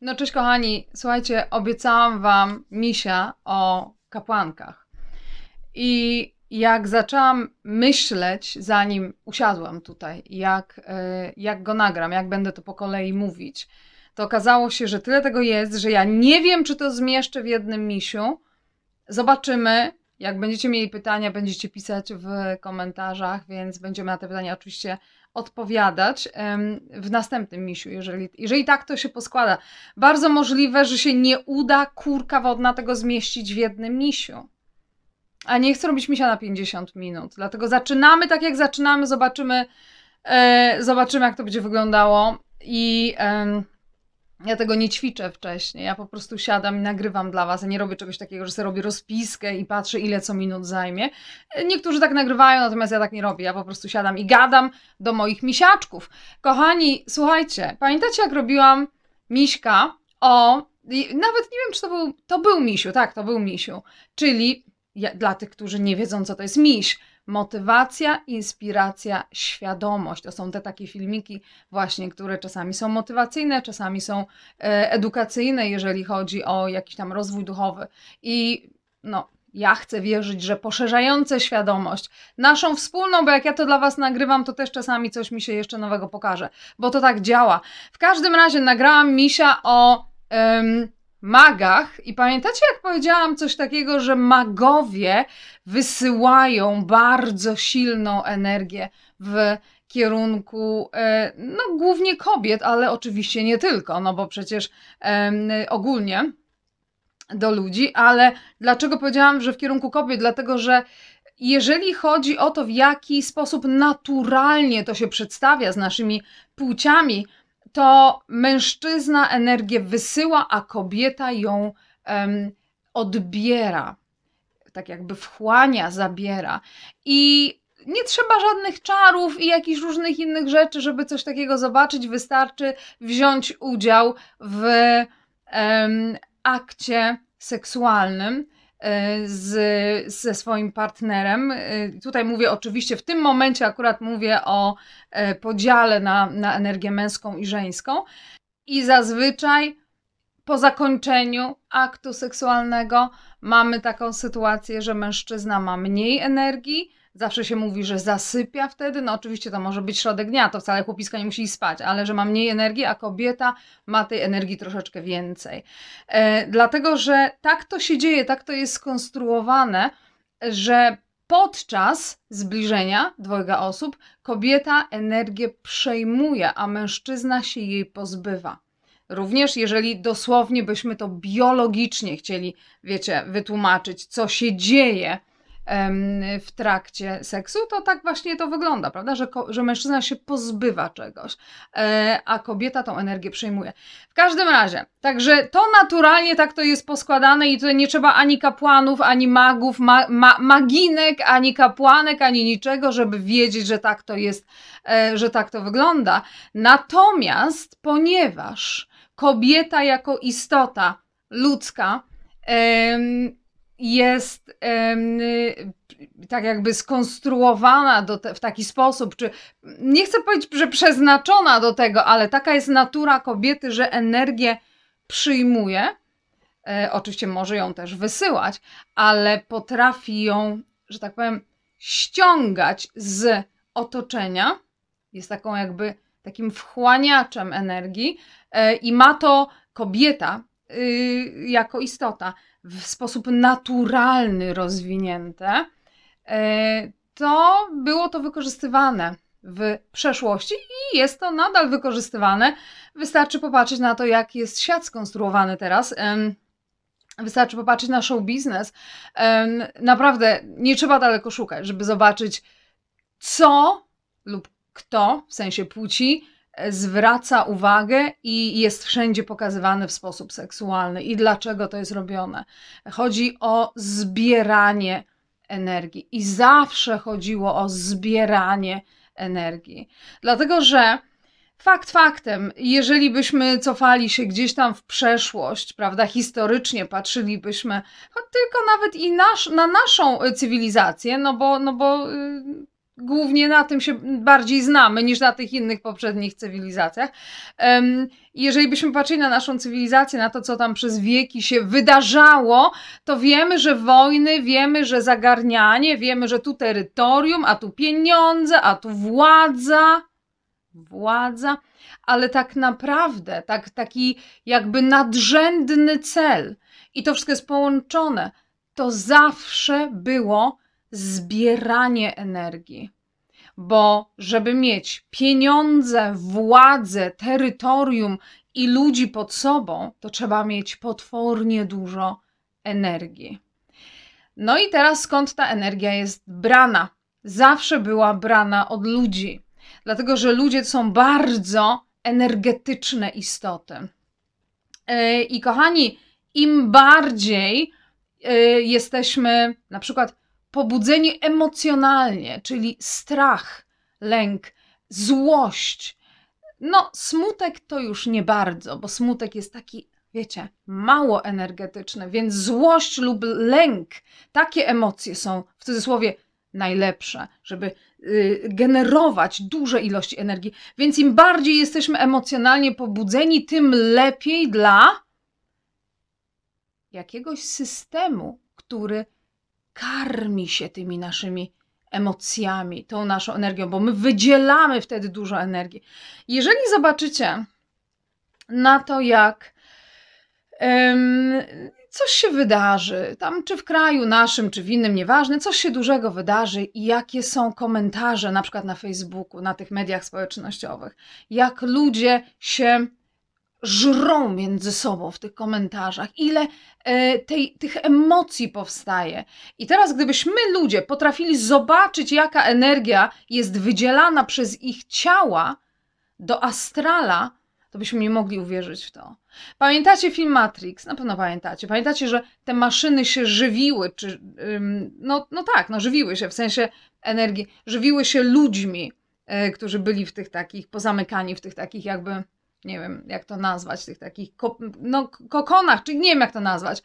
No cześć kochani, słuchajcie, obiecałam wam misia o kapłankach. I jak zaczęłam myśleć, zanim usiadłam tutaj, jak, e, jak go nagram, jak będę to po kolei mówić, to okazało się, że tyle tego jest, że ja nie wiem, czy to zmieszczę w jednym misiu. Zobaczymy. Jak będziecie mieli pytania, będziecie pisać w komentarzach, więc będziemy na te pytania oczywiście odpowiadać w następnym misiu, jeżeli, jeżeli tak to się poskłada. Bardzo możliwe, że się nie uda kurka wodna tego zmieścić w jednym misiu. A nie chcę robić misia na 50 minut. Dlatego zaczynamy tak jak zaczynamy, zobaczymy, e, zobaczymy jak to będzie wyglądało i e, ja tego nie ćwiczę wcześniej. Ja po prostu siadam i nagrywam dla was. Ja nie robię czegoś takiego, że sobie robię rozpiskę i patrzę, ile co minut zajmie. Niektórzy tak nagrywają, natomiast ja tak nie robię. Ja po prostu siadam i gadam do moich misiaczków. Kochani, słuchajcie, pamiętacie, jak robiłam miśka o. Nawet nie wiem, czy to był. To był misiu, tak, to był misiu. Czyli ja, dla tych, którzy nie wiedzą, co to jest miś. Motywacja, inspiracja, świadomość. To są te takie filmiki właśnie, które czasami są motywacyjne, czasami są e, edukacyjne, jeżeli chodzi o jakiś tam rozwój duchowy. I no, ja chcę wierzyć, że poszerzające świadomość, naszą wspólną, bo jak ja to dla Was nagrywam, to też czasami coś mi się jeszcze nowego pokaże, bo to tak działa. W każdym razie nagrałam misia o ym, magach i pamiętacie, jak powiedziałam coś takiego, że magowie wysyłają bardzo silną energię w kierunku e, no, głównie kobiet, ale oczywiście nie tylko, no bo przecież um, ogólnie do ludzi, ale dlaczego powiedziałam, że w kierunku kobiet? Dlatego, że jeżeli chodzi o to, w jaki sposób naturalnie to się przedstawia z naszymi płciami, to mężczyzna energię wysyła, a kobieta ją um, odbiera tak jakby wchłania, zabiera. I nie trzeba żadnych czarów i jakichś różnych innych rzeczy, żeby coś takiego zobaczyć. Wystarczy wziąć udział w em, akcie seksualnym e, z, ze swoim partnerem. E, tutaj mówię oczywiście, w tym momencie akurat mówię o e, podziale na, na energię męską i żeńską. I zazwyczaj po zakończeniu aktu seksualnego mamy taką sytuację, że mężczyzna ma mniej energii, Zawsze się mówi, że zasypia wtedy. No oczywiście to może być środek dnia, to wcale chłopiska nie musi spać, ale że ma mniej energii, a kobieta ma tej energii troszeczkę więcej. E, dlatego, że tak to się dzieje, tak to jest skonstruowane, że podczas zbliżenia dwojga osób kobieta energię przejmuje, a mężczyzna się jej pozbywa. Również jeżeli dosłownie byśmy to biologicznie chcieli, wiecie, wytłumaczyć, co się dzieje w trakcie seksu, to tak właśnie to wygląda, prawda? Że, że mężczyzna się pozbywa czegoś, e, a kobieta tą energię przejmuje. W każdym razie, także to naturalnie tak to jest poskładane i tutaj nie trzeba ani kapłanów, ani magów, ma, ma, maginek, ani kapłanek, ani niczego, żeby wiedzieć, że tak to jest, e, że tak to wygląda. Natomiast ponieważ kobieta jako istota ludzka jest tak jakby skonstruowana te, w taki sposób, czy nie chcę powiedzieć, że przeznaczona do tego, ale taka jest natura kobiety, że energię przyjmuje. E, oczywiście może ją też wysyłać, ale potrafi ją, że tak powiem, ściągać z otoczenia. Jest taką jakby takim wchłaniaczem energii e, i ma to kobieta y, jako istota w sposób naturalny rozwinięte, e, to było to wykorzystywane w przeszłości i jest to nadal wykorzystywane. Wystarczy popatrzeć na to, jak jest świat skonstruowany teraz. Wystarczy popatrzeć na show biznes. Naprawdę nie trzeba daleko szukać, żeby zobaczyć, co lub kto, w sensie płci, e, zwraca uwagę i jest wszędzie pokazywany w sposób seksualny i dlaczego to jest robione. Chodzi o zbieranie energii i zawsze chodziło o zbieranie energii. Dlatego, że fakt faktem, jeżeli byśmy cofali się gdzieś tam w przeszłość, prawda, historycznie patrzylibyśmy, choć tylko nawet i nasz, na naszą e, cywilizację, no bo, no bo y, głównie na tym się bardziej znamy niż na tych innych poprzednich cywilizacjach. Jeżeli byśmy patrzyli na naszą cywilizację, na to, co tam przez wieki się wydarzało, to wiemy, że wojny, wiemy, że zagarnianie, wiemy, że tu terytorium, a tu pieniądze, a tu władza. Władza, ale tak naprawdę tak, taki jakby nadrzędny cel, i to wszystko jest połączone, to zawsze było zbieranie energii bo żeby mieć pieniądze, władzę, terytorium i ludzi pod sobą, to trzeba mieć potwornie dużo energii. No i teraz skąd ta energia jest brana? Zawsze była brana od ludzi, dlatego że ludzie są bardzo energetyczne istoty. E, I kochani, im bardziej e, jesteśmy na przykład pobudzeni emocjonalnie, czyli strach, lęk, złość. No, smutek to już nie bardzo, bo smutek jest taki, wiecie, mało energetyczny, więc złość lub lęk, takie emocje są w cudzysłowie najlepsze, żeby y, generować duże ilości energii. Więc im bardziej jesteśmy emocjonalnie pobudzeni, tym lepiej dla jakiegoś systemu, który karmi się tymi naszymi emocjami, tą naszą energią, bo my wydzielamy wtedy dużo energii. Jeżeli zobaczycie na to, jak um, coś się wydarzy, tam czy w kraju naszym, czy w innym, nieważne, coś się dużego wydarzy i jakie są komentarze, na przykład na Facebooku, na tych mediach społecznościowych, jak ludzie się żrą między sobą w tych komentarzach, ile e, tej, tych emocji powstaje. I teraz, gdybyśmy ludzie potrafili zobaczyć, jaka energia jest wydzielana przez ich ciała do astrala, to byśmy nie mogli uwierzyć w to. Pamiętacie film Matrix? Na pewno pamiętacie. Pamiętacie, że te maszyny się żywiły, czy, no, no tak, no żywiły się, w sensie energii, żywiły się ludźmi, e, którzy byli w tych takich, pozamykani w tych takich jakby nie wiem jak to nazwać, tych takich ko no, kokonach, czy nie wiem jak to nazwać.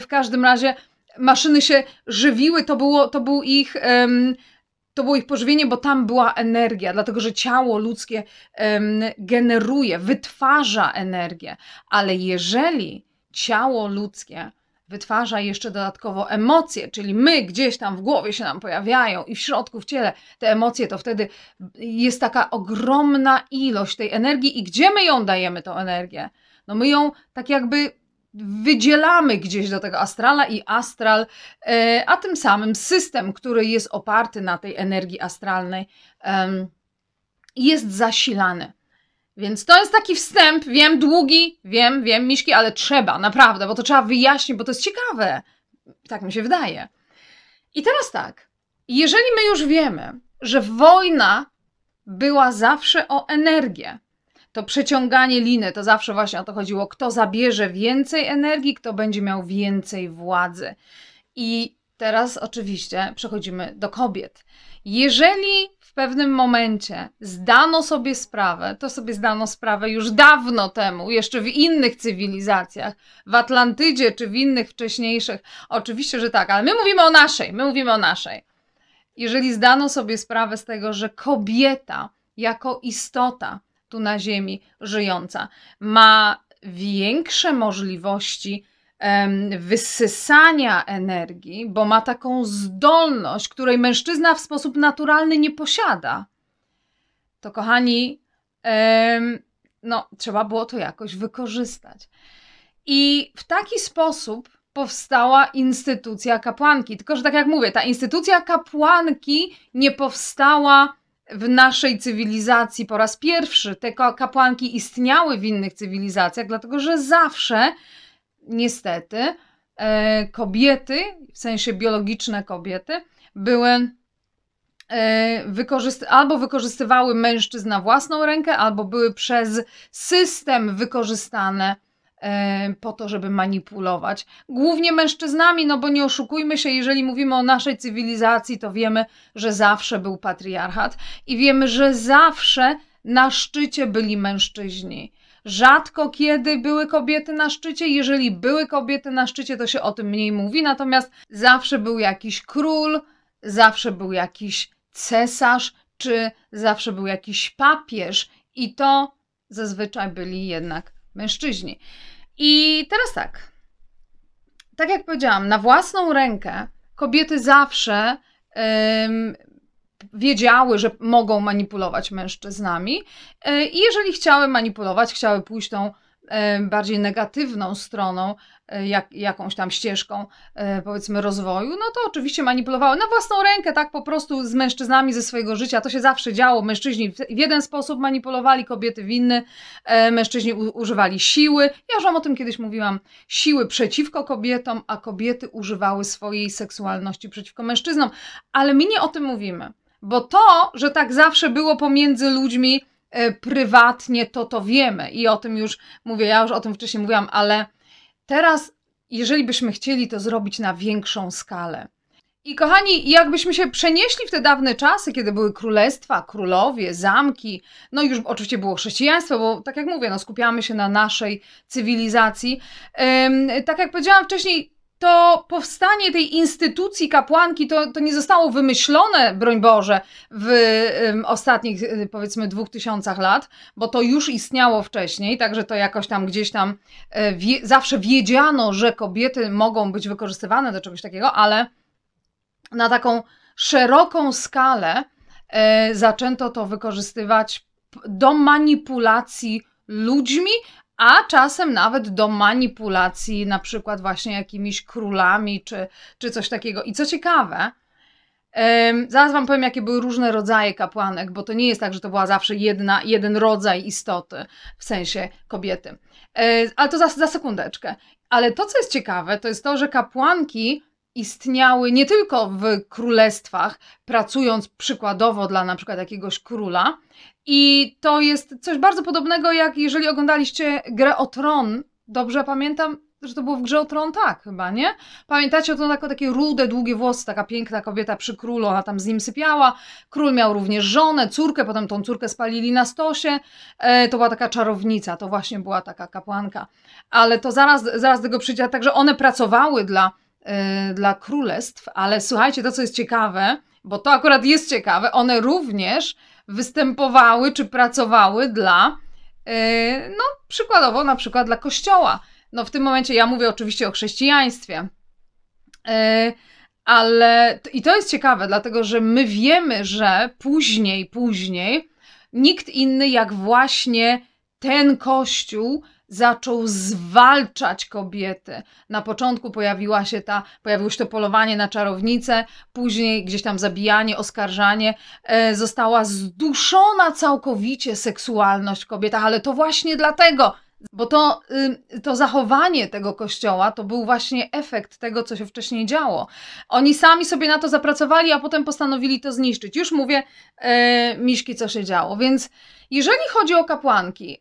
w każdym razie maszyny się żywiły, to, było, to był ich. to było ich pożywienie, bo tam była energia, dlatego że ciało ludzkie generuje, wytwarza energię. Ale jeżeli ciało ludzkie wytwarza jeszcze dodatkowo emocje, czyli my gdzieś tam w głowie się nam pojawiają i w środku, w ciele te emocje, to wtedy jest taka ogromna ilość tej energii i gdzie my ją dajemy, tą energię? No my ją tak jakby wydzielamy gdzieś do tego astrala i astral, e, a tym samym system, który jest oparty na tej energii astralnej, jest zasilany. Więc to jest taki wstęp, wiem, długi, wiem, wiem, miszki, ale trzeba, naprawdę, bo to trzeba wyjaśnić, bo to jest ciekawe. Tak mi się wydaje. I teraz tak, jeżeli my już wiemy, że wojna była zawsze o energię, to przeciąganie liny, to zawsze właśnie o to chodziło, kto zabierze więcej energii, kto będzie miał więcej władzy. I teraz oczywiście przechodzimy do kobiet. Jeżeli w pewnym momencie zdano sobie sprawę, to sobie zdano sprawę już dawno temu, jeszcze w innych cywilizacjach, w Atlantydzie czy w innych wcześniejszych, oczywiście, że tak, ale my mówimy o naszej, my mówimy o naszej. Jeżeli zdano sobie sprawę z tego, że kobieta jako istota tu na Ziemi żyjąca ma większe możliwości wysysania energii, bo ma taką zdolność, której mężczyzna w sposób naturalny nie posiada, to kochani, no, trzeba było to jakoś wykorzystać. I w taki sposób powstała instytucja kapłanki. Tylko, że tak jak mówię, ta instytucja kapłanki nie powstała w naszej cywilizacji po raz pierwszy. Te kapłanki istniały w innych cywilizacjach, dlatego że zawsze niestety e, kobiety, w sensie biologiczne kobiety, były e, wykorzysty albo wykorzystywały mężczyzn na własną rękę, albo były przez system wykorzystane e, po to, żeby manipulować. Głównie mężczyznami, no bo nie oszukujmy się, jeżeli mówimy o naszej cywilizacji, to wiemy, że zawsze był patriarchat i wiemy, że zawsze na szczycie byli mężczyźni. Rzadko kiedy były kobiety na szczycie, jeżeli były kobiety na szczycie, to się o tym mniej mówi, natomiast zawsze był jakiś król, zawsze był jakiś cesarz, czy zawsze był jakiś papież, i to zazwyczaj byli jednak mężczyźni. I teraz tak. Tak jak powiedziałam, na własną rękę kobiety zawsze. Yy, wiedziały, że mogą manipulować mężczyznami e, i jeżeli chciały manipulować, chciały pójść tą e, bardziej negatywną stroną, e, jak, jakąś tam ścieżką, powiedzmy, rozwoju, no to oczywiście manipulowały na własną rękę, tak po prostu z mężczyznami ze swojego życia. To się zawsze działo. Mężczyźni w jeden sposób manipulowali, kobiety w inny. Mężczyźni u, używali siły. Ja już Wam o tym kiedyś mówiłam. Siły przeciwko kobietom, a kobiety używały swojej seksualności przeciwko mężczyznom. Ale my nie o tym mówimy. Bo to, że tak zawsze było pomiędzy ludźmi e, prywatnie, to to wiemy i o tym już mówię, ja już o tym wcześniej mówiłam, ale teraz, jeżeli byśmy chcieli to zrobić na większą skalę, i kochani, jakbyśmy się przenieśli w te dawne czasy, kiedy były królestwa, królowie, zamki, no już oczywiście było chrześcijaństwo, bo tak jak mówię, no skupiamy się na naszej cywilizacji. tak jak powiedziałam wcześniej, to powstanie tej instytucji kapłanki to, to nie zostało wymyślone, broń Boże, w um, ostatnich e, powiedzmy dwóch tysiącach lat, bo to już istniało wcześniej, także to jakoś tam gdzieś tam e, wie, zawsze wiedziano, że kobiety mogą być wykorzystywane do czegoś takiego, ale na taką szeroką skalę e, zaczęto to wykorzystywać do manipulacji ludźmi, a czasem nawet do manipulacji, na przykład właśnie jakimiś królami czy, czy coś takiego. I co ciekawe, Um, zaraz Wam powiem, jakie były różne rodzaje kapłanek, bo to nie jest tak, że to była zawsze jedna, jeden rodzaj istoty, w sensie kobiety. Um, ale to za, za sekundeczkę. Ale to, co jest ciekawe, to jest to, że kapłanki istniały nie tylko w królestwach, pracując przykładowo dla na przykład jakiegoś króla, i to jest coś bardzo podobnego, jak jeżeli oglądaliście grę o Tron. Dobrze pamiętam, że to było w grze o Tron, tak, chyba, nie? Pamiętacie, o to jako takie rude, długie włosy, taka piękna kobieta przy królu, ona tam z nim sypiała. Król miał również żonę, córkę, potem tą córkę spalili na stosie. E, to była taka czarownica, to właśnie była taka kapłanka. Ale to zaraz, zaraz tego przyjdzie, także one pracowały dla, e, dla królestw, ale słuchajcie, to co jest ciekawe, bo to akurat jest ciekawe, one również występowały czy pracowały dla, y, no przykładowo na przykład dla kościoła. No w tym momencie ja mówię oczywiście o chrześcijaństwie. Y, ale i to jest ciekawe, dlatego że my wiemy, że później, później nikt inny jak właśnie ten kościół zaczął zwalczać kobiety. Na początku pojawiła się ta, pojawiło się to polowanie na czarownicę, później gdzieś tam zabijanie, oskarżanie. E, została zduszona całkowicie seksualność w kobietach, ale to właśnie dlatego, bo to, y, to zachowanie tego kościoła to był właśnie efekt tego, co się wcześniej działo. Oni sami sobie na to zapracowali, a potem postanowili to zniszczyć. Już mówię, e, Miszki, co się działo. Więc jeżeli chodzi o kapłanki,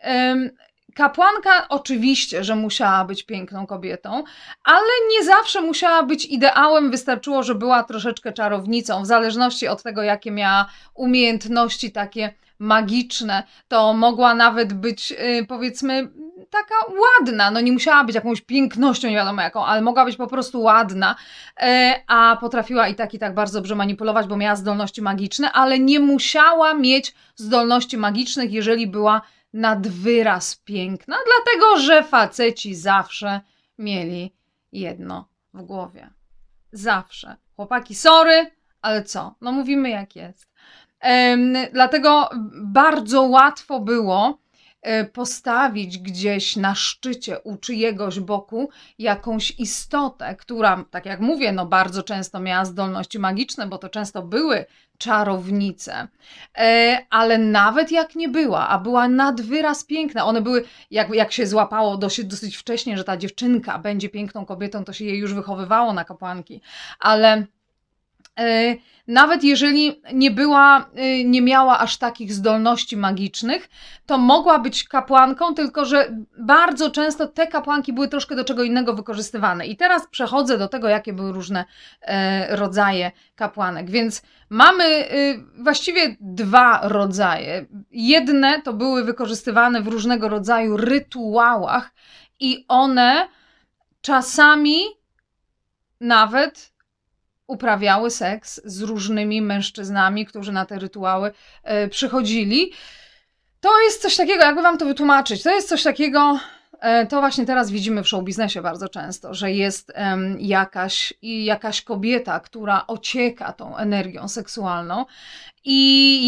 Kapłanka oczywiście, że musiała być piękną kobietą, ale nie zawsze musiała być ideałem, wystarczyło, że była troszeczkę czarownicą, w zależności od tego, jakie miała umiejętności takie magiczne, to mogła nawet być y, powiedzmy taka ładna, no nie musiała być jakąś pięknością, nie wiadomo jaką, ale mogła być po prostu ładna, e, a potrafiła i tak i tak bardzo dobrze manipulować, bo miała zdolności magiczne, ale nie musiała mieć zdolności magicznych, jeżeli była nad wyraz piękna, dlatego że faceci zawsze mieli jedno w głowie. Zawsze. Chłopaki, sorry, ale co? No mówimy jak jest. Dlatego bardzo łatwo było E, postawić gdzieś na szczycie u czyjegoś boku jakąś istotę, która, tak jak mówię, no bardzo często miała zdolności magiczne, bo to często były czarownice, e, ale nawet jak nie była, a była nad wyraz piękna, one były, jak, jak się złapało dosyć, dosyć wcześnie, że ta dziewczynka będzie piękną kobietą, to się jej już wychowywało na kapłanki, ale E, nawet jeżeli nie była, e, nie miała aż takich zdolności magicznych, to mogła być kapłanką, tylko że bardzo często te kapłanki były troszkę do czego innego wykorzystywane. I teraz przechodzę do tego, jakie były różne e, rodzaje kapłanek. Więc mamy właściwie dwa rodzaje. Jedne to były wykorzystywane w różnego rodzaju rytuałach i one czasami nawet uprawiały seks z różnymi mężczyznami, którzy na te rytuały e, przychodzili. To jest coś takiego, jakby wam to wytłumaczyć, to jest coś takiego, e, to właśnie teraz widzimy w showbiznesie bardzo często, że jest jakaś, jakaś kobieta, która ocieka tą energią seksualną i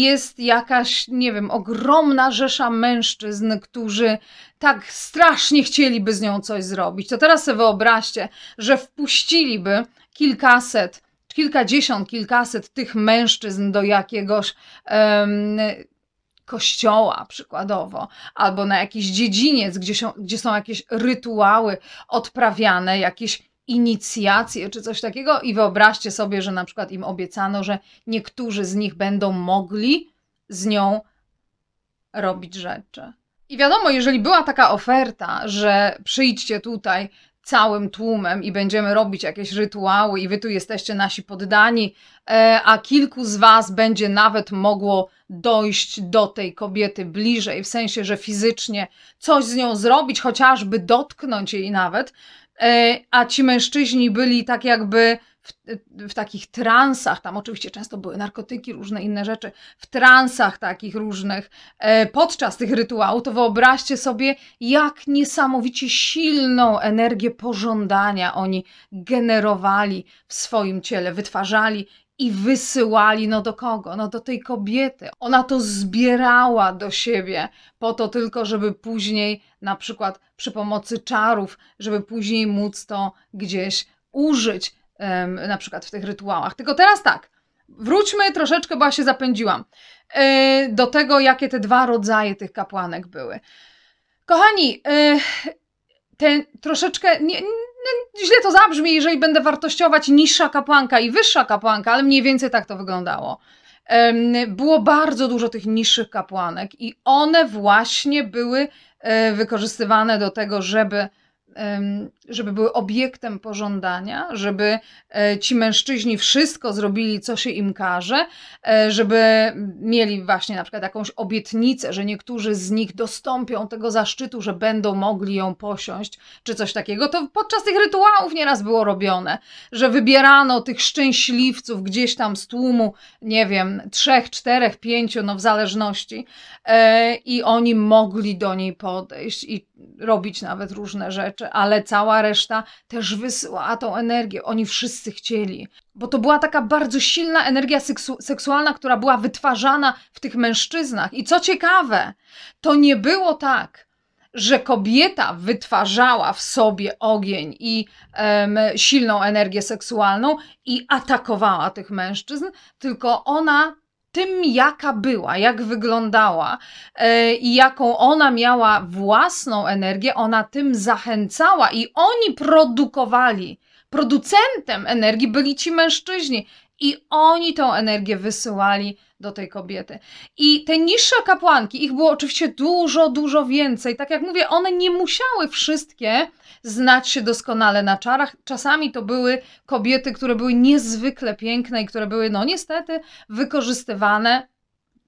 jest jakaś, nie wiem, ogromna rzesza mężczyzn, którzy tak strasznie chcieliby z nią coś zrobić. To teraz sobie wyobraźcie, że wpuściliby kilkaset kilkadziesiąt, kilkaset tych mężczyzn do jakiegoś um, kościoła przykładowo, albo na jakiś dziedziniec, gdzie są, gdzie są jakieś rytuały odprawiane, jakieś inicjacje czy coś takiego i wyobraźcie sobie, że na przykład im obiecano, że niektórzy z nich będą mogli z nią robić rzeczy. I wiadomo, jeżeli była taka oferta, że przyjdźcie tutaj, całym tłumem i będziemy robić jakieś rytuały i wy tu jesteście nasi poddani, e, a kilku z was będzie nawet mogło dojść do tej kobiety bliżej, w sensie, że fizycznie coś z nią zrobić, chociażby dotknąć jej nawet, e, a ci mężczyźni byli tak jakby w, w, takich transach, tam oczywiście często były narkotyki, różne inne rzeczy, w transach takich różnych e, podczas tych rytuałów, to wyobraźcie sobie, jak niesamowicie silną energię pożądania oni generowali w swoim ciele, wytwarzali i wysyłali no do kogo? No do tej kobiety. Ona to zbierała do siebie po to tylko, żeby później na przykład przy pomocy czarów, żeby później móc to gdzieś użyć na przykład w tych rytuałach. Tylko teraz tak, wróćmy troszeczkę, bo ja się zapędziłam, y, do tego, jakie te dwa rodzaje tych kapłanek były. Kochani, y, te ten troszeczkę, nie, nie, no, źle to zabrzmi, jeżeli będę wartościować niższa kapłanka i wyższa kapłanka, ale mniej więcej tak to wyglądało. Było bardzo dużo tych niższych kapłanek, i one właśnie były y, wykorzystywane do tego, żeby żeby były obiektem pożądania, żeby e, ci mężczyźni wszystko zrobili, co się im każe, e, żeby mieli właśnie na przykład jakąś obietnicę, że niektórzy z nich dostąpią tego zaszczytu, że będą mogli ją posiąść, czy coś takiego, to podczas tych rytuałów nieraz było robione, że wybierano tych szczęśliwców gdzieś tam z tłumu, nie wiem, trzech, czterech, pięciu, no w zależności, e, i oni mogli do niej podejść i robić nawet różne rzeczy ale cała reszta też wysyła tą energię. Oni wszyscy chcieli. Bo to była taka bardzo silna energia seksu seksualna, która była wytwarzana w tych mężczyznach. I co ciekawe, to nie było tak, że kobieta wytwarzała w sobie ogień i um, silną energię seksualną i atakowała tych mężczyzn, tylko ona tym, jaka była, jak wyglądała e, i jaką ona miała własną energię, ona tym zachęcała i oni produkowali. Producentem energii byli ci mężczyźni i oni tą energię wysyłali do tej kobiety. I te niższe kapłanki, ich było oczywiście dużo, dużo więcej. Tak jak mówię, one nie musiały wszystkie znać się doskonale na czarach. Czasami to były kobiety, które były niezwykle piękne i które były, no niestety, wykorzystywane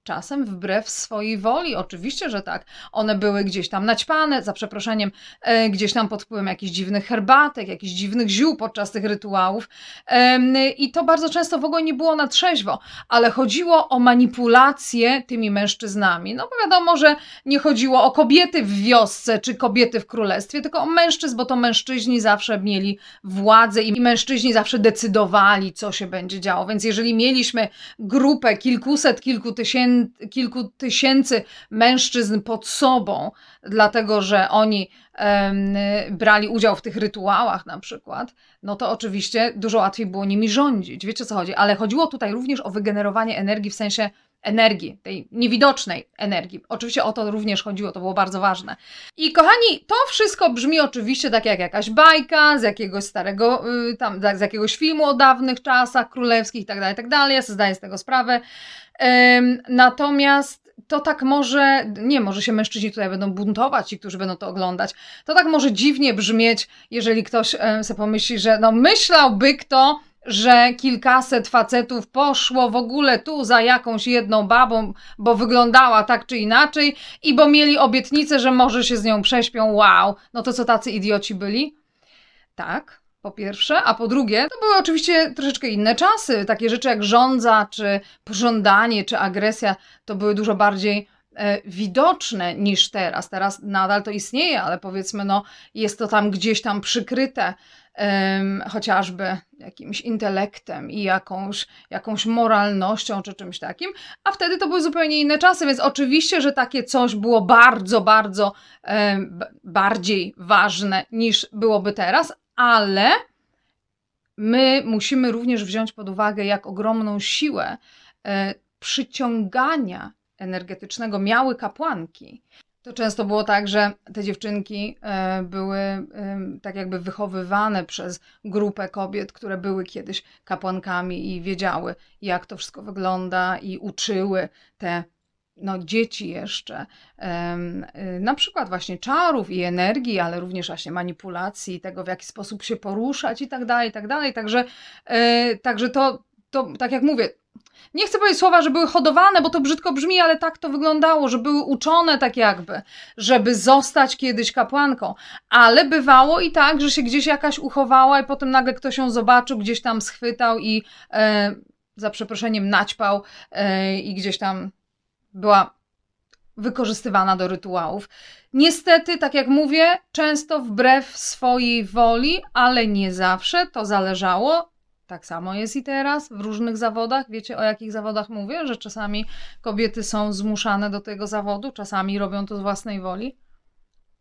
czasem wbrew swojej woli. Oczywiście, że tak. One były gdzieś tam naćpane, za przeproszeniem, e, gdzieś tam pod wpływem jakichś dziwnych herbatek, jakichś dziwnych ziół podczas tych rytuałów. I to bardzo często w ogóle nie było na trzeźwo, ale chodziło o manipulację tymi mężczyznami. No bo wiadomo, że nie chodziło o kobiety w wiosce czy kobiety w królestwie, tylko o mężczyzn, bo to mężczyźni zawsze mieli władzę i mężczyźni zawsze decydowali, co się będzie działo. Więc jeżeli mieliśmy grupę kilkuset, kilku tysięcy, kilku tysięcy mężczyzn pod sobą, dlatego że oni brali udział w tych rytuałach na przykład, no to oczywiście dużo łatwiej było nimi rządzić. Wiecie co chodzi? Ale chodziło tutaj również o wygenerowanie energii w sensie energii, tej niewidocznej energii. Oczywiście o to również chodziło, to było bardzo ważne. I kochani, to wszystko brzmi oczywiście tak jak jakaś bajka z jakiegoś starego, y, tam, z jakiegoś filmu o dawnych czasach królewskich itd., tak itd. Tak ja sobie zdaję z tego sprawę. Natomiast to tak może, nie, może się mężczyźni tutaj będą buntować, ci, którzy będą to oglądać. To tak może dziwnie brzmieć, jeżeli ktoś sobie pomyśli, że no myślałby kto, że kilkaset facetów poszło w ogóle tu za jakąś jedną babą, bo wyglądała tak czy inaczej i bo mieli obietnicę, że może się z nią prześpią. Wow, no to co tacy idioci byli? Tak, po pierwsze, a po drugie, to były oczywiście troszeczkę inne czasy. Takie rzeczy jak żądza, czy pożądanie, czy agresja, to były dużo bardziej e, widoczne niż teraz. Teraz nadal to istnieje, ale powiedzmy, no, jest to tam gdzieś tam przykryte um, chociażby jakimś intelektem i jakąś, jakąś moralnością czy czymś takim, a wtedy to były zupełnie inne czasy, więc oczywiście, że takie coś było bardzo, bardzo um, bardziej ważne niż byłoby teraz, ale my musimy również wziąć pod uwagę, jak ogromną siłę e, przyciągania energetycznego miały kapłanki. To często było tak, że te dziewczynki e, były tak jakby wychowywane przez grupę kobiet, które były kiedyś kapłankami i wiedziały, jak to wszystko wygląda, i uczyły te no, dzieci jeszcze, y, na przykład właśnie czarów i energii, ale również właśnie manipulacji, tego w jaki sposób się poruszać i tak dalej, i tak dalej. Także, e, także to, to, tak jak mówię, nie chcę powiedzieć słowa, że były hodowane, bo to brzydko brzmi, ale tak to wyglądało, że były uczone tak jakby, żeby zostać kiedyś kapłanką. Ale bywało i tak, że się gdzieś jakaś uchowała i potem nagle ktoś ją zobaczył, gdzieś tam schwytał i e, za przeproszeniem naćpał e, i gdzieś tam była wykorzystywana do rytuałów. Niestety, tak jak mówię, często wbrew swojej woli, ale nie zawsze to zależało tak samo jest i teraz w różnych zawodach. Wiecie o jakich zawodach mówię? Że czasami kobiety są zmuszane do tego zawodu, czasami robią to z własnej woli.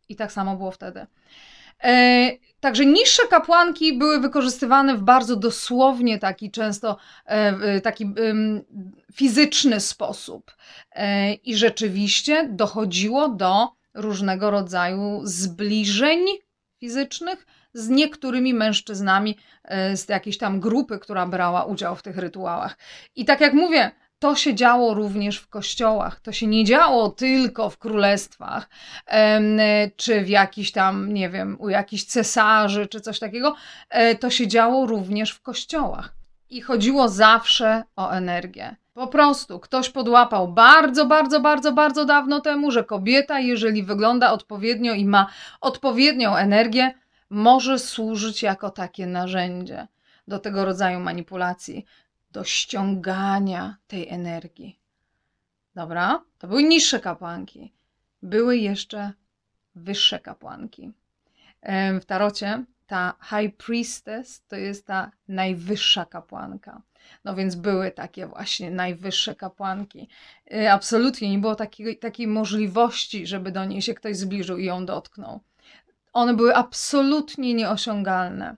I tak samo było wtedy. E, także niższe kapłanki były wykorzystywane w bardzo dosłownie taki często e, e taki e, fizyczny sposób. E, I rzeczywiście dochodziło do różnego rodzaju zbliżeń fizycznych, z niektórymi mężczyznami e, z jakiejś tam grupy, która brała udział w tych rytuałach. I tak jak mówię, to się działo również w kościołach. To się nie działo tylko w królestwach, czy w jakiś tam, nie wiem, u jakichś cesarzy, czy coś takiego. E, to się działo również w kościołach. I chodziło zawsze o energię. Po prostu ktoś podłapał bardzo, bardzo, bardzo, bardzo dawno temu, że kobieta, jeżeli wygląda odpowiednio i ma odpowiednią energię, może służyć jako takie narzędzie do tego rodzaju manipulacji, do ściągania tej energii. Dobra? To były niższe kapłanki. Były jeszcze wyższe kapłanki. W tarocie ta high priestess to jest ta najwyższa kapłanka. No więc były takie właśnie najwyższe kapłanki. Y, absolutnie nie było takiej, takiej możliwości, żeby do niej się ktoś zbliżył i ją dotknął. One były absolutnie nieosiągalne.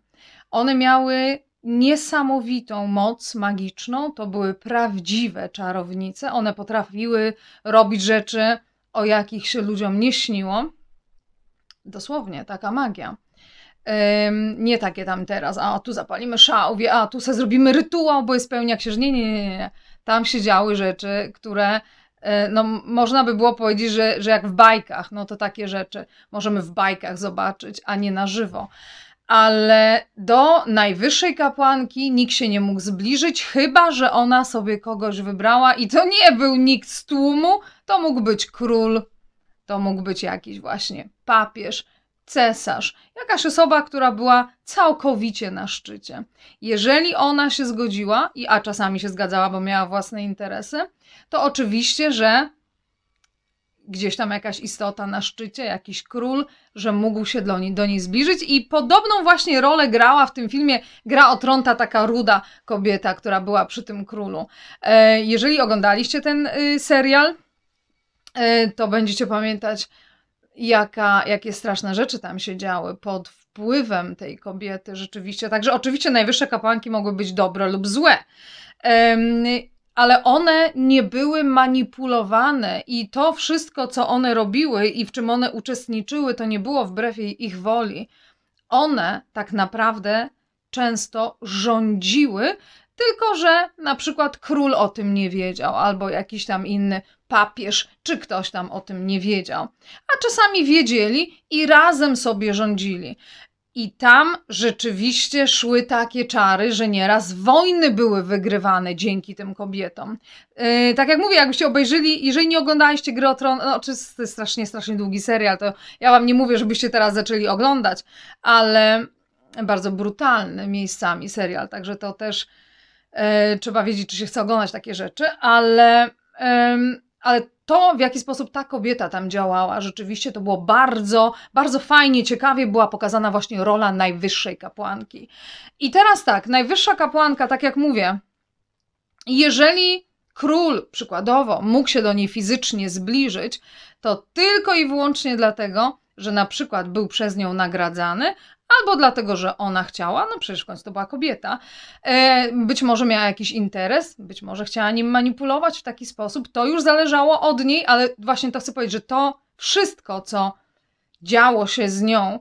One miały niesamowitą moc magiczną, to były prawdziwe czarownice. One potrafiły robić rzeczy, o jakich się ludziom nie śniło. Dosłownie, taka magia. nie takie tam teraz, a tu zapalimy szałwie, a tu se zrobimy rytuał, bo jest pełnia księż. Nie, nie, nie, nie. Tam się działy rzeczy, które E, no, można by było powiedzieć, że, że jak w bajkach, no to takie rzeczy możemy w bajkach zobaczyć, a nie na żywo. Ale do najwyższej kapłanki nikt się nie mógł zbliżyć, chyba że ona sobie kogoś wybrała i to nie był nikt z tłumu, to mógł być król, to mógł być jakiś właśnie papież cesarz, jakaś osoba, która była całkowicie na szczycie. Jeżeli ona się zgodziła, i a czasami się zgadzała, bo miała własne interesy, to oczywiście, że gdzieś tam jakaś istota na szczycie, jakiś król, że mógł się do niej, do niej zbliżyć i podobną właśnie rolę grała w tym filmie Gra otrąta taka ruda kobieta, która była przy tym królu. E, jeżeli oglądaliście ten y, serial, e, to będziecie pamiętać jaka, jakie straszne rzeczy tam się działy pod wpływem tej kobiety rzeczywiście. Także oczywiście najwyższe kapłanki mogły być dobre lub złe. Um, ale one nie były manipulowane i to wszystko, co one robiły i w czym one uczestniczyły, to nie było wbrew ich woli. One tak naprawdę często rządziły tylko że na przykład król o tym nie wiedział, albo jakiś tam inny papież, czy ktoś tam o tym nie wiedział. A czasami wiedzieli i razem sobie rządzili. I tam rzeczywiście szły takie czary, że nieraz wojny były wygrywane dzięki tym kobietom. Yy, tak jak mówię, jakbyście obejrzeli, jeżeli nie oglądaliście Gry o Tron, no to jest strasznie, strasznie długi serial, to ja wam nie mówię, żebyście teraz zaczęli oglądać, ale bardzo brutalny miejscami serial, także to też E, trzeba wiedzieć, czy się chce oglądać takie rzeczy, ale, ale to, w jaki sposób ta kobieta tam działała, rzeczywiście to było bardzo, bardzo fajnie, ciekawie była pokazana właśnie rola najwyższej kapłanki. I teraz tak, najwyższa kapłanka, tak jak mówię, jeżeli król przykładowo mógł się do niej fizycznie zbliżyć, to tylko i wyłącznie dlatego, że na przykład był przez nią nagradzany, albo dlatego, że ona chciała, no przecież w końcu to była kobieta, e, być może miała jakiś interes, być może chciała nim manipulować w taki sposób, to już zależało od niej, ale właśnie to chcę powiedzieć, że to wszystko, co działo się z nią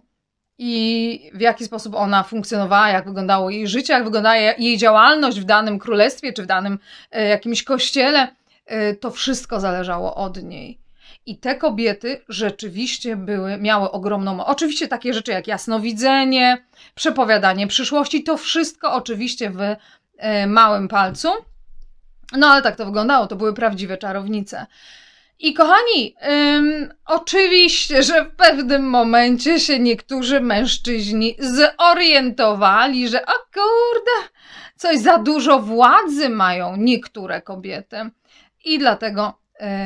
i w jaki sposób ona funkcjonowała, jak wyglądało jej życie, jak wyglądała jej działalność w danym królestwie czy w danym e, jakimś kościele, e, to wszystko zależało od niej. I te kobiety rzeczywiście były, miały ogromną. Oczywiście takie rzeczy jak jasnowidzenie, przepowiadanie przyszłości, to wszystko oczywiście w e, małym palcu. No ale tak to wyglądało, to były prawdziwe czarownice. I kochani, ym, oczywiście, że w pewnym momencie się niektórzy mężczyźni zorientowali, że o kurde, coś za dużo władzy mają niektóre kobiety. I dlatego E,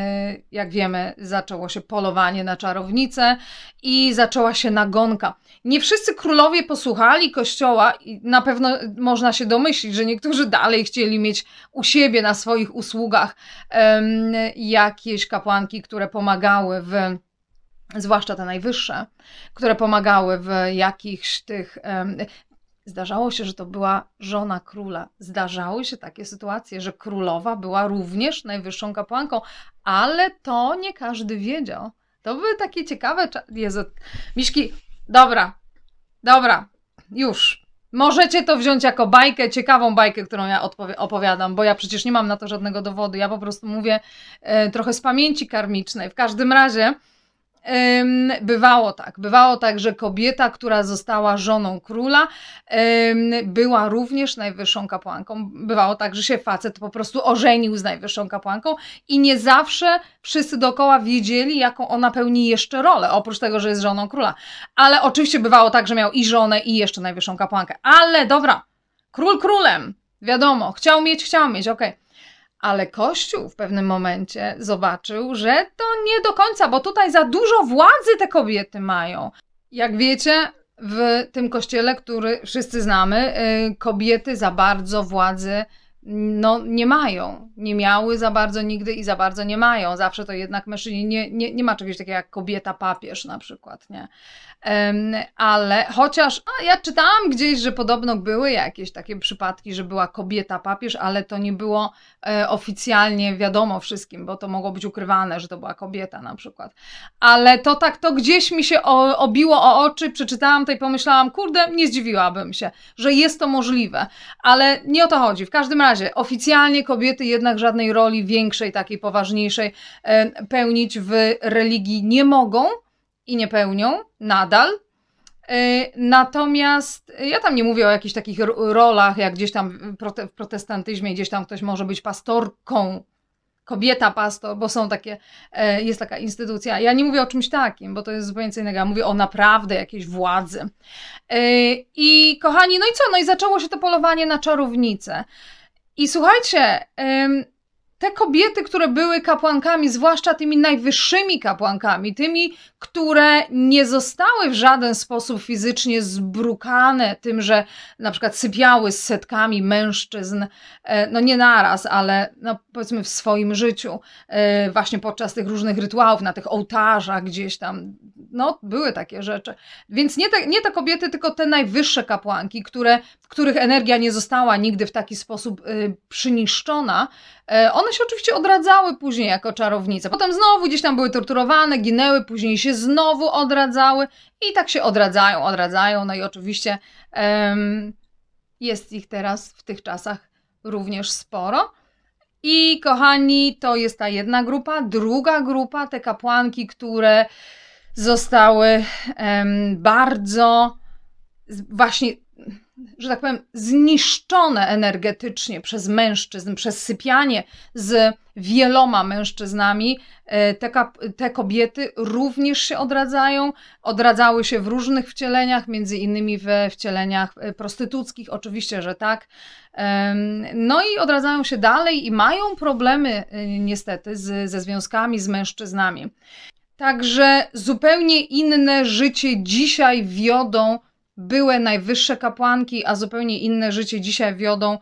jak wiemy, zaczęło się polowanie na czarownicę i zaczęła się nagonka. Nie wszyscy królowie posłuchali kościoła i na pewno można się domyślić, że niektórzy dalej chcieli mieć u siebie na swoich usługach jakieś kapłanki, które pomagały w zwłaszcza te najwyższe, które pomagały w jakichś tych, Zdarzało się, że to była żona króla. Zdarzały się takie sytuacje, że królowa była również najwyższą kapłanką, ale to nie każdy wiedział. To były takie ciekawe. czasy. Jezu, Miszki, dobra, dobra, już. Możecie to wziąć jako bajkę, ciekawą bajkę, którą ja opowiadam, bo ja przecież nie mam na to żadnego dowodu. Ja po prostu mówię e, trochę z pamięci karmicznej. W każdym razie. Bywało tak. Bywało tak, że kobieta, która została żoną króla, była również najwyższą kapłanką. Bywało tak, że się facet po prostu ożenił z najwyższą kapłanką i nie zawsze wszyscy dookoła wiedzieli, jaką ona pełni jeszcze rolę, oprócz tego, że jest żoną króla. Ale oczywiście bywało tak, że miał i żonę, i jeszcze najwyższą kapłankę. Ale dobra, król królem, wiadomo, chciał mieć, chciał mieć, okej. Okay. Ale Kościół w pewnym momencie zobaczył, że to nie do końca, bo tutaj za dużo władzy te kobiety mają. Jak wiecie, w tym kościele, który wszyscy znamy, y, kobiety za bardzo władzy no, nie mają. Nie miały za bardzo nigdy i za bardzo nie mają. Zawsze to jednak mężczyźni. Nie, nie, nie ma czegoś takiego jak kobieta papież na przykład, nie? ale chociaż a, ja czytałam gdzieś, że podobno były jakieś takie przypadki, że była kobieta papież, ale to nie było e, oficjalnie wiadomo wszystkim, bo to mogło być ukrywane, że to była kobieta na przykład. Ale to tak, to gdzieś mi się obiło o oczy, przeczytałam to i pomyślałam, kurde, nie zdziwiłabym się, że jest to możliwe, ale nie o to chodzi. W każdym razie oficjalnie kobiety jednak żadnej roli większej, takiej poważniejszej pełnić w religii nie mogą i nie pełnią nadal. Y, natomiast ja tam nie mówię o jakichś takich rolach, jak gdzieś tam w protestantyzmie, gdzieś tam ktoś może być pastorką, kobieta pastor, bo są takie, e, jest taka instytucja. Ja nie mówię o czymś takim, bo to jest zupełnie co innego. Ja mówię o naprawdę jakiejś władzy. E, I kochani, no i co? No i zaczęło się to polowanie na czarownicę. I słuchajcie, te kobiety, które były kapłankami, zwłaszcza tymi najwyższymi kapłankami, tymi, które nie zostały w żaden sposób fizycznie zbrukane tym, że na przykład sypiały z setkami mężczyzn, e, no nie naraz, ale no powiedzmy w swoim życiu, e, właśnie podczas tych różnych rytuałów, na tych ołtarzach gdzieś tam, no były takie rzeczy. Więc nie te, nie te kobiety, tylko te najwyższe kapłanki, które, których energia nie została nigdy w taki sposób e, przyniszczona, E, one się oczywiście odradzały później jako czarownice. Potem znowu gdzieś tam były torturowane, ginęły, później się znowu odradzały i tak się odradzają, odradzają. No i oczywiście um, jest ich teraz w tych czasach również sporo. I kochani, to jest ta jedna grupa. Druga grupa, te kapłanki, które zostały um, bardzo właśnie że tak powiem, zniszczone energetycznie przez mężczyzn, przez sypianie z wieloma mężczyznami, e, te, te kobiety również się odradzają. Odradzały się w różnych wcieleniach, między innymi we wcieleniach e, prostytuckich, oczywiście, że tak. No i odradzają się dalej i mają problemy e, niestety z, ze związkami, z mężczyznami. Także zupełnie inne życie dzisiaj wiodą były najwyższe kapłanki, a zupełnie inne życie dzisiaj wiodą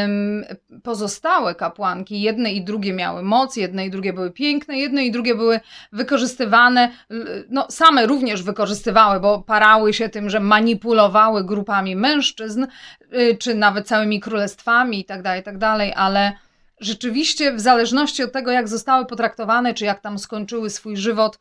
um, pozostałe kapłanki. Jedne i drugie miały moc, jedne i drugie były piękne, jedne i drugie były wykorzystywane, no same również wykorzystywały, bo parały się tym, że manipulowały grupami mężczyzn, y, czy nawet całymi królestwami itd., tak itd., tak ale rzeczywiście w zależności od tego, jak zostały potraktowane, czy jak tam skończyły swój żywot,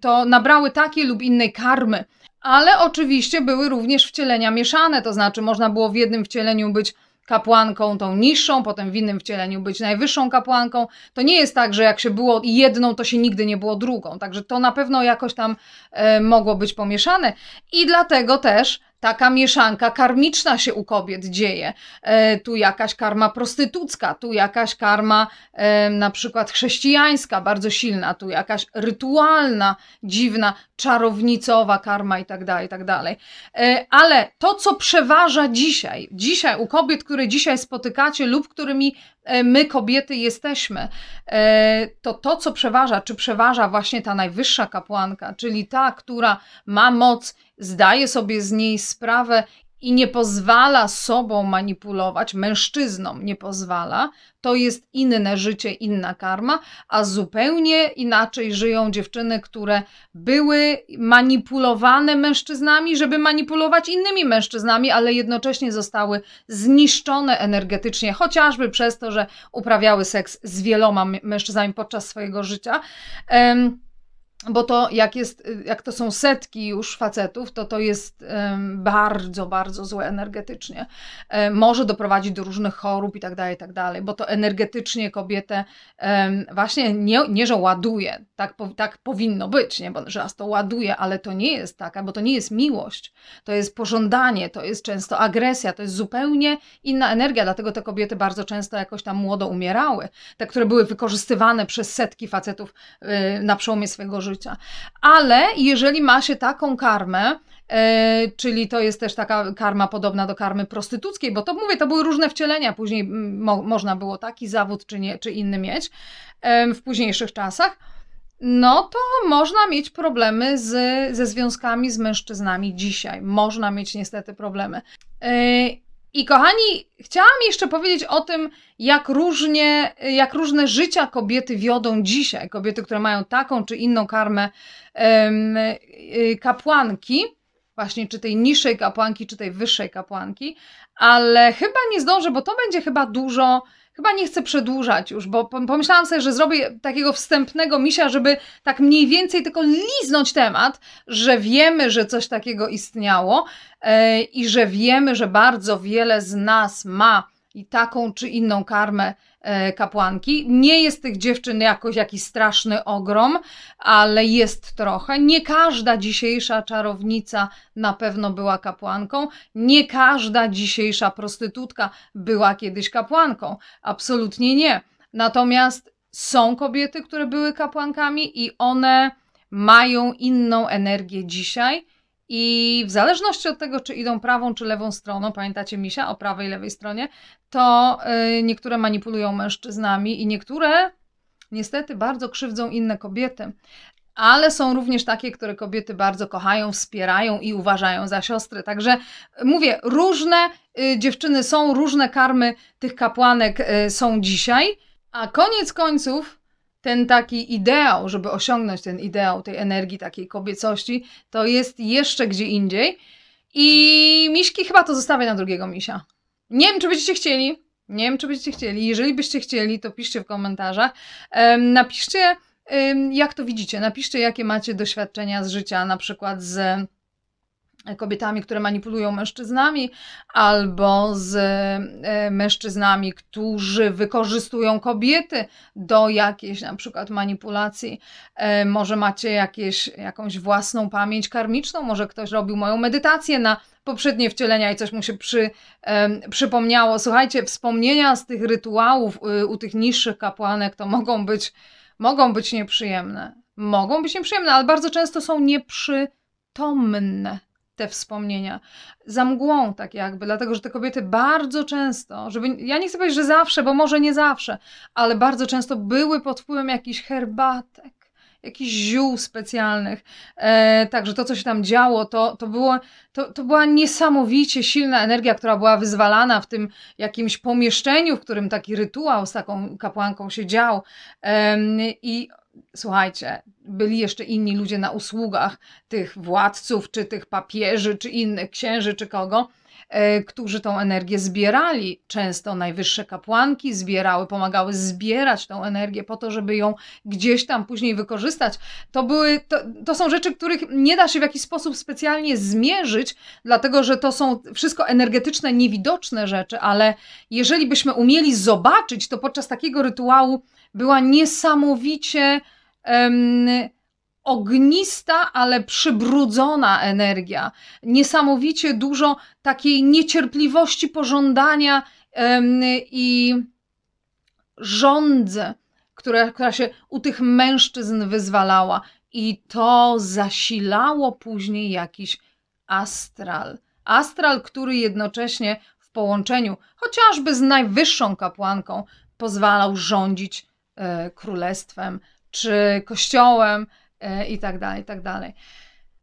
to nabrały takiej lub innej karmy. Ale oczywiście były również wcielenia mieszane, to znaczy można było w jednym wcieleniu być kapłanką tą niższą, potem w innym wcieleniu być najwyższą kapłanką. To nie jest tak, że jak się było jedną, to się nigdy nie było drugą. Także to na pewno jakoś tam e, mogło być pomieszane. I dlatego też taka mieszanka karmiczna się u kobiet dzieje. E, tu jakaś karma prostytucka, tu jakaś karma e, na przykład chrześcijańska, bardzo silna, tu jakaś rytualna, dziwna, czarownicowa karma i tak dalej, i tak dalej. E, ale to, co przeważa dzisiaj, dzisiaj u kobiet, które dzisiaj spotykacie lub którymi E, my kobiety jesteśmy, e, to to, co przeważa, czy przeważa właśnie ta najwyższa kapłanka, czyli ta, która ma moc, zdaje sobie z niej sprawę i nie pozwala sobą manipulować, mężczyznom nie pozwala, to jest inne życie, inna karma, a zupełnie inaczej żyją dziewczyny, które były manipulowane mężczyznami, żeby manipulować innymi mężczyznami, ale jednocześnie zostały zniszczone energetycznie, chociażby przez to, że uprawiały seks z wieloma mężczyznami podczas swojego życia. Um, bo to jak, jest, y, jak to są setki już facetów, to to jest bardzo, bardzo złe energetycznie. E, może doprowadzić do różnych chorób i tak dalej, i tak dalej, bo to energetycznie kobietę właśnie nie, nie, że ładuje, tak, tak powinno być, nie? Bo, że nas to ładuje, ale to nie jest taka, bo to nie jest miłość, to jest pożądanie, to jest często agresja, to jest zupełnie inna energia, dlatego te kobiety bardzo często jakoś tam młodo umierały, te, które były wykorzystywane przez setki facetów y, na przełomie swojego życia życia. Ale jeżeli ma się taką karmę, e, czyli to jest też taka karma podobna do karmy prostytuckiej, bo to mówię, to były różne wcielenia, później mm, mo można było taki zawód czy, nie, czy inny mieć w późniejszych czasach, no to można mieć problemy z, ze związkami z mężczyznami dzisiaj. Można mieć niestety problemy. E, i kochani, chciałam jeszcze powiedzieć o tym, jak, różnie, jak różne życia kobiety wiodą dzisiaj. Kobiety, które mają taką czy inną karmę y, kapłanki, właśnie czy tej niższej kapłanki, czy tej wyższej kapłanki, ale chyba nie zdążę, bo to będzie chyba dużo chyba nie chcę przedłużać już, bo pomyślałam sobie, że zrobię takiego wstępnego misia, żeby tak mniej więcej tylko liznąć temat, że wiemy, że coś takiego istniało e, i że wiemy, że bardzo wiele z nas ma i taką czy inną karmę E, kapłanki. Nie jest tych dziewczyn jakoś jakiś straszny ogrom, ale jest trochę. Nie każda dzisiejsza czarownica na pewno była kapłanką. Nie każda dzisiejsza prostytutka była kiedyś kapłanką. Absolutnie nie. Natomiast są kobiety, które były kapłankami i one mają inną energię dzisiaj i w zależności od tego, czy idą prawą czy lewą stroną, pamiętacie misia o prawej i lewej stronie, to y, niektóre manipulują mężczyznami i niektóre niestety bardzo krzywdzą inne kobiety. Ale są również takie, które kobiety bardzo kochają, wspierają i uważają za siostry. Także y, mówię, różne y, dziewczyny są, różne karmy tych kapłanek są dzisiaj. A koniec końców ten taki ideał, żeby osiągnąć ten ideał tej energii, takiej kobiecości, to jest jeszcze gdzie indziej. I miśki chyba to zostawię na drugiego misia. Nie wiem, czy będziecie chcieli. Nie wiem, czy będziecie chcieli. Jeżeli byście chcieli, to piszcie w komentarzach. Napiszcie, jak to widzicie. Napiszcie, jakie macie doświadczenia z życia, na przykład z kobietami, które manipulują mężczyznami, albo z e, mężczyznami, którzy wykorzystują kobiety do jakiejś na przykład manipulacji. E, może macie jakieś, jakąś własną pamięć karmiczną, może ktoś robił moją medytację na poprzednie wcielenia i coś mu się przy, e, przypomniało. Słuchajcie, wspomnienia z tych rytuałów y, u tych niższych kapłanek to mogą być, mogą być nieprzyjemne. Mogą być nieprzyjemne, ale bardzo często są nieprzytomne te wspomnienia, za mgłą tak jakby, dlatego że te kobiety bardzo często, żeby, ja nie chcę powiedzieć, że zawsze, bo może nie zawsze, ale bardzo często były pod wpływem jakichś herbatek, jakichś ziół specjalnych. E, także to, co się tam działo, to, to, było, to, to była niesamowicie silna energia, która była wyzwalana w tym jakimś pomieszczeniu, w którym taki rytuał z taką kapłanką się dział. E, I słuchajcie, byli jeszcze inni ludzie na usługach tych władców, czy tych papieży, czy innych księży, czy kogo, e, którzy tą energię zbierali. Często najwyższe kapłanki zbierały, pomagały zbierać tą energię po to, żeby ją gdzieś tam później wykorzystać. To, były, to, to są rzeczy, których nie da się w jakiś sposób specjalnie zmierzyć, dlatego że to są wszystko energetyczne, niewidoczne rzeczy, ale jeżeli byśmy umieli zobaczyć, to podczas takiego rytuału była niesamowicie um, ognista, ale przybrudzona energia. Niesamowicie dużo takiej niecierpliwości, pożądania um, i żądzy, która, która się u tych mężczyzn wyzwalała. I to zasilało później jakiś astral. Astral, który jednocześnie w połączeniu chociażby z najwyższą kapłanką pozwalał rządzić E, królestwem, czy kościołem itd., e, itd. Tak tak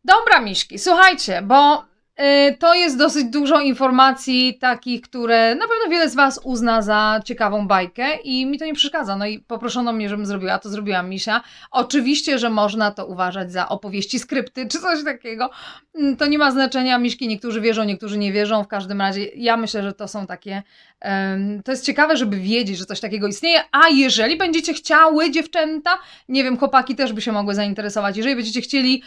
Dobra, Miśki, słuchajcie, bo Y, to jest dosyć dużo informacji takich, które na pewno wiele z Was uzna za ciekawą bajkę i mi to nie przeszkadza. No i poproszono mnie, żebym zrobiła, a to zrobiłam Misia. Oczywiście, że można to uważać za opowieści, skrypty czy coś takiego. Mm, to nie ma znaczenia, miszki. niektórzy wierzą, niektórzy nie wierzą. W każdym razie ja myślę, że to są takie... Um, to jest ciekawe, żeby wiedzieć, że coś takiego istnieje, a jeżeli będziecie chciały dziewczęta, nie wiem, chłopaki też by się mogły zainteresować, jeżeli będziecie chcieli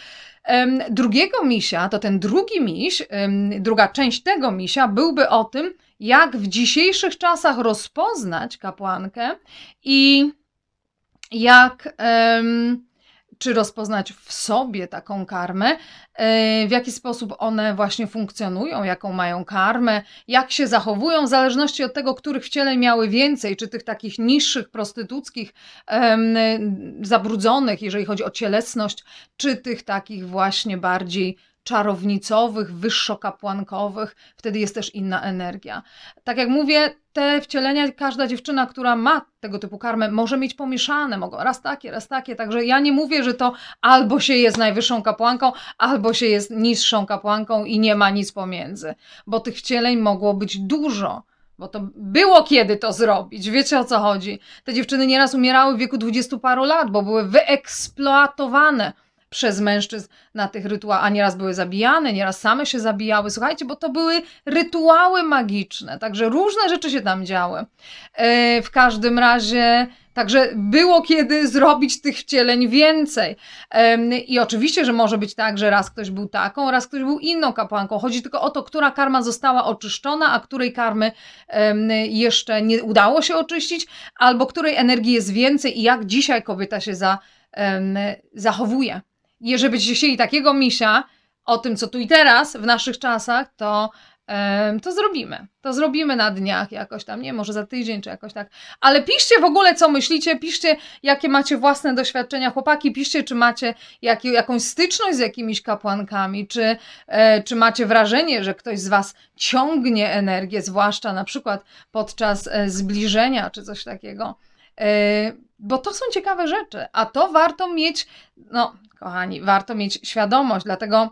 drugiego misia, to ten drugi miś, druga część tego misia byłby o tym, jak w dzisiejszych czasach rozpoznać kapłankę i jak czy rozpoznać w sobie taką karmę, e, w jaki sposób one właśnie funkcjonują, jaką mają karmę, jak się zachowują, w zależności od tego, których w ciele miały więcej, czy tych takich niższych, prostytuckich, zabrudzonych, jeżeli chodzi o cielesność, czy tych takich właśnie bardziej czarownicowych, wyższokapłankowych, wtedy jest też inna energia. Tak jak mówię, te wcielenia, każda dziewczyna, która ma tego typu karmę, może mieć pomieszane, mogą raz takie, raz takie, także ja nie mówię, że to albo się jest najwyższą kapłanką, albo się jest niższą kapłanką i nie ma nic pomiędzy, bo tych wcieleń mogło być dużo bo to było kiedy to zrobić, wiecie o co chodzi. Te dziewczyny nieraz umierały w wieku dwudziestu paru lat, bo były wyeksploatowane przez mężczyzn na tych rytuałach, a nieraz były zabijane, nieraz same się zabijały. Słuchajcie, bo to były rytuały magiczne, także różne rzeczy się tam działy. E, w każdym razie. Także było kiedy zrobić tych wcieleń więcej. I oczywiście, że może być tak, że raz ktoś był taką, raz ktoś był inną kapłanką. Chodzi tylko o to, która karma została oczyszczona, a której karmy jeszcze nie udało się oczyścić, albo której energii jest więcej i jak dzisiaj kobieta się za, zachowuje. Jeżeli byście chcieli takiego misia o tym, co tu i teraz w naszych czasach, to, to zrobimy. To zrobimy na dniach jakoś tam, nie, może za tydzień czy jakoś tak. Ale piszcie w ogóle, co myślicie, piszcie, jakie macie własne doświadczenia. Chłopaki, piszcie, czy macie jak, jakąś styczność z jakimiś kapłankami, czy, e, czy macie wrażenie, że ktoś z Was ciągnie energię, zwłaszcza na przykład podczas e, zbliżenia czy coś takiego. E, bo to są ciekawe rzeczy, a to warto mieć, no kochani, warto mieć świadomość, dlatego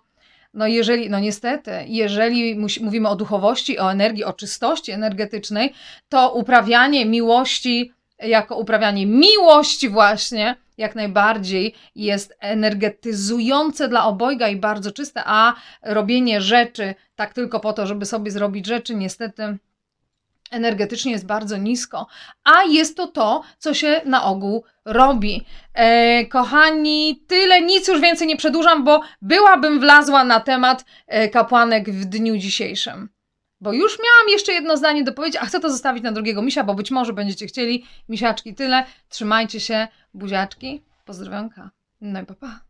no jeżeli, no niestety, jeżeli mówimy o duchowości, o energii, o czystości energetycznej, to uprawianie miłości jako uprawianie miłości właśnie jak najbardziej jest energetyzujące dla obojga i bardzo czyste, a robienie rzeczy tak tylko po to, żeby sobie zrobić rzeczy, niestety energetycznie jest bardzo nisko, a jest to to, co się na ogół robi. E, kochani, tyle, nic już więcej nie przedłużam, bo byłabym wlazła na temat e, kapłanek w dniu dzisiejszym. Bo już miałam jeszcze jedno zdanie do powiedzenia, a chcę to zostawić na drugiego misia, bo być może będziecie chcieli. Misiaczki tyle, trzymajcie się, buziaczki, pozdrowionka, no i pa pa.